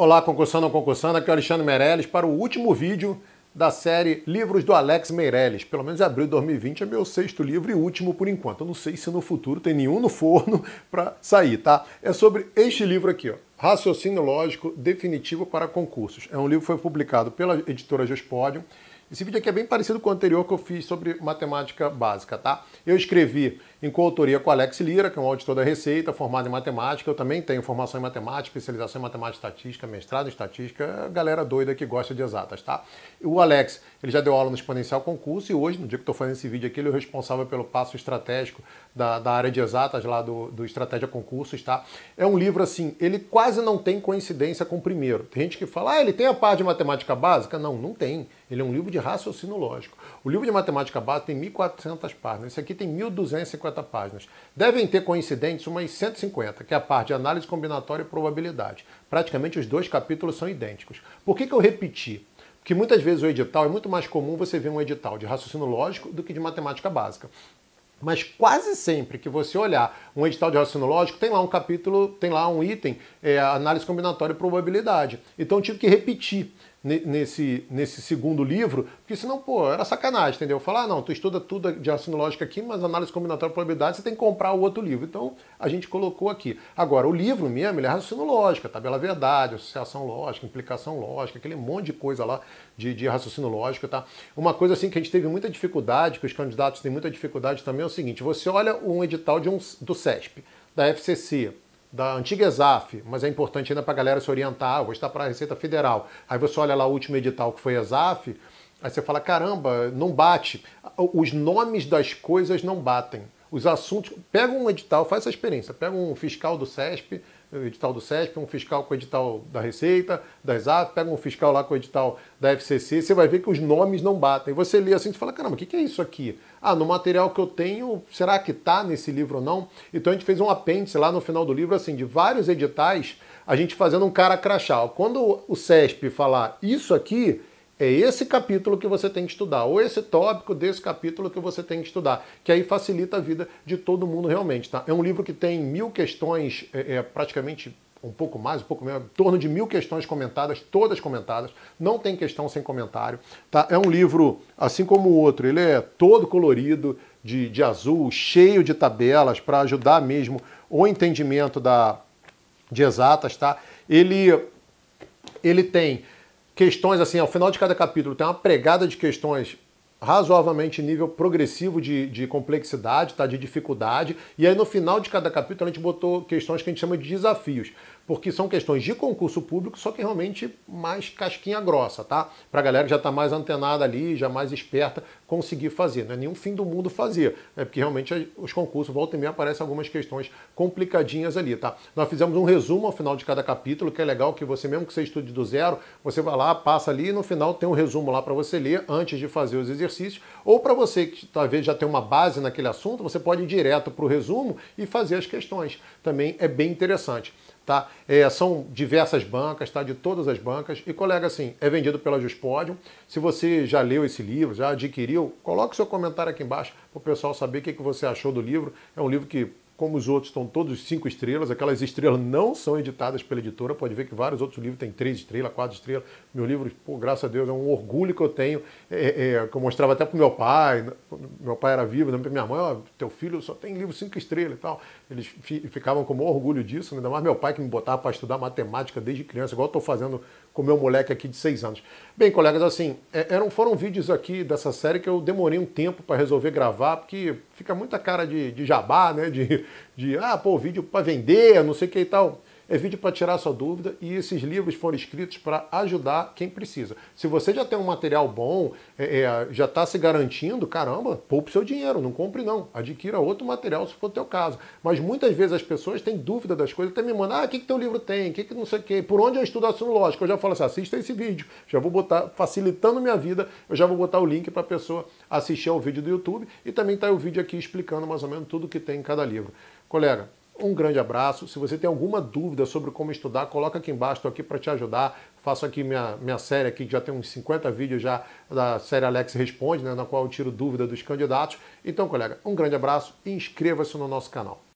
Olá, concursando ou concursando, aqui é o Alexandre Meirelles para o último vídeo da série Livros do Alex Meirelles. Pelo menos abril de 2020 é meu sexto livro e último por enquanto. Eu não sei se no futuro tem nenhum no forno para sair, tá? É sobre este livro aqui, ó. Raciocínio Lógico Definitivo para Concursos. É um livro que foi publicado pela editora Geospódio esse vídeo aqui é bem parecido com o anterior que eu fiz sobre matemática básica, tá? Eu escrevi em coautoria com Alex Lira, que é um auditor da Receita, formado em matemática. Eu também tenho formação em matemática, especialização em matemática e estatística, mestrado em estatística. É galera doida que gosta de exatas, tá? O Alex, ele já deu aula no Exponencial Concurso e hoje, no dia que eu estou fazendo esse vídeo aqui, ele é o responsável pelo passo estratégico da, da área de exatas lá do, do Estratégia Concursos, tá? É um livro, assim, ele quase não tem coincidência com o primeiro. Tem gente que fala, ah, ele tem a parte de matemática básica? Não, não tem. Ele é um livro de raciocínio lógico. O livro de matemática básica tem 1.400 páginas. Esse aqui tem 1.250 páginas. Devem ter coincidentes umas 150, que é a parte de análise combinatória e probabilidade. Praticamente os dois capítulos são idênticos. Por que, que eu repeti? Porque muitas vezes o edital é muito mais comum você ver um edital de raciocínio lógico do que de matemática básica. Mas quase sempre que você olhar um edital de raciocínio lógico, tem lá um capítulo, tem lá um item, é, análise combinatória e probabilidade. Então eu tive que repetir nesse, nesse segundo livro, porque senão, pô, era sacanagem, entendeu? Falar, ah, não, tu estuda tudo de assinológica aqui, mas análise combinatória e probabilidade, você tem que comprar o outro livro. Então, a gente colocou aqui. Agora, o livro mesmo, ele é raciocínio lógica, é tabela verdade, associação lógica, implicação lógica, aquele monte de coisa lá de, de raciocínio lógico, tá? Uma coisa assim que a gente teve muita dificuldade, que os candidatos têm muita dificuldade também, é o seguinte, você olha um edital de um, do CESP, da FCC, da antiga ESAF, mas é importante ainda para a galera se orientar, vou ah, estar para a Receita Federal. Aí você olha lá o último edital que foi ESAF, aí você fala, caramba, não bate. Os nomes das coisas não batem. Os assuntos... Pega um edital, faz essa experiência, pega um fiscal do SESP, o edital do SESP, um fiscal com o edital da Receita, da Esaf, pega um fiscal lá com o edital da FCC, você vai ver que os nomes não batem. Você lê assim e fala, caramba, o que, que é isso aqui? Ah, no material que eu tenho, será que está nesse livro ou não? Então a gente fez um apêndice lá no final do livro, assim, de vários editais, a gente fazendo um cara crachal. Quando o SESP falar isso aqui, é esse capítulo que você tem que estudar, ou esse tópico desse capítulo que você tem que estudar, que aí facilita a vida de todo mundo realmente. Tá? É um livro que tem mil questões, é, é praticamente um pouco mais, um pouco menos, em torno de mil questões comentadas, todas comentadas, não tem questão sem comentário. Tá? É um livro, assim como o outro, ele é todo colorido, de, de azul, cheio de tabelas para ajudar mesmo o entendimento da, de exatas. Tá? Ele, ele tem questões assim, ao final de cada capítulo tem uma pregada de questões razoavelmente nível progressivo de, de complexidade, tá? de dificuldade. E aí no final de cada capítulo a gente botou questões que a gente chama de desafios, porque são questões de concurso público, só que realmente mais casquinha grossa, tá? Pra galera que já tá mais antenada ali, já mais esperta, conseguir fazer. Não é nenhum fim do mundo fazer, é porque realmente os concursos volta e meia aparecem algumas questões complicadinhas ali, tá? Nós fizemos um resumo ao final de cada capítulo, que é legal que você, mesmo que você estude do zero, você vai lá, passa ali e no final tem um resumo lá para você ler antes de fazer os exercícios exercícios, ou para você que talvez já tenha uma base naquele assunto, você pode ir direto para o resumo e fazer as questões. Também é bem interessante. Tá? É, são diversas bancas, tá? De todas as bancas. E, colega, assim, é vendido pela Juspodium. Se você já leu esse livro, já adquiriu, coloque seu comentário aqui embaixo para o pessoal saber o que, que você achou do livro. É um livro que como os outros estão todos cinco estrelas, aquelas estrelas não são editadas pela editora, pode ver que vários outros livros têm três estrelas, quatro estrelas. Meu livro, pô, graças a Deus, é um orgulho que eu tenho, é, é, é que eu mostrava até pro meu pai, né, meu pai era vivo, né? minha mãe, ó, teu filho só tem livro cinco estrelas e tal. Eles ficavam com o maior orgulho disso, ainda mais meu pai que me botava para estudar matemática desde criança, igual eu estou fazendo com meu moleque aqui de seis anos. Bem, colegas, assim, é, eram, foram vídeos aqui dessa série que eu demorei um tempo para resolver gravar, porque fica muita cara de, de jabá, né? De, de ah, pô, vídeo para vender, não sei o que e tal. É vídeo para tirar sua dúvida e esses livros foram escritos para ajudar quem precisa. Se você já tem um material bom, é, é, já está se garantindo, caramba, poupe seu dinheiro, não compre não. Adquira outro material se for o teu caso. Mas muitas vezes as pessoas têm dúvida das coisas, até me mandam, ah, o que, que teu livro tem? O que, que não sei o quê? Por onde eu estudo assunto lógico? Eu já falo assim, assista esse vídeo, já vou botar, facilitando minha vida, eu já vou botar o link para a pessoa assistir ao vídeo do YouTube e também está o vídeo aqui explicando mais ou menos tudo que tem em cada livro. Colega, um grande abraço. Se você tem alguma dúvida sobre como estudar, coloca aqui embaixo, estou aqui para te ajudar. Faço aqui minha, minha série aqui, que já tem uns 50 vídeos já da série Alex Responde, né, na qual eu tiro dúvida dos candidatos. Então, colega, um grande abraço e inscreva-se no nosso canal.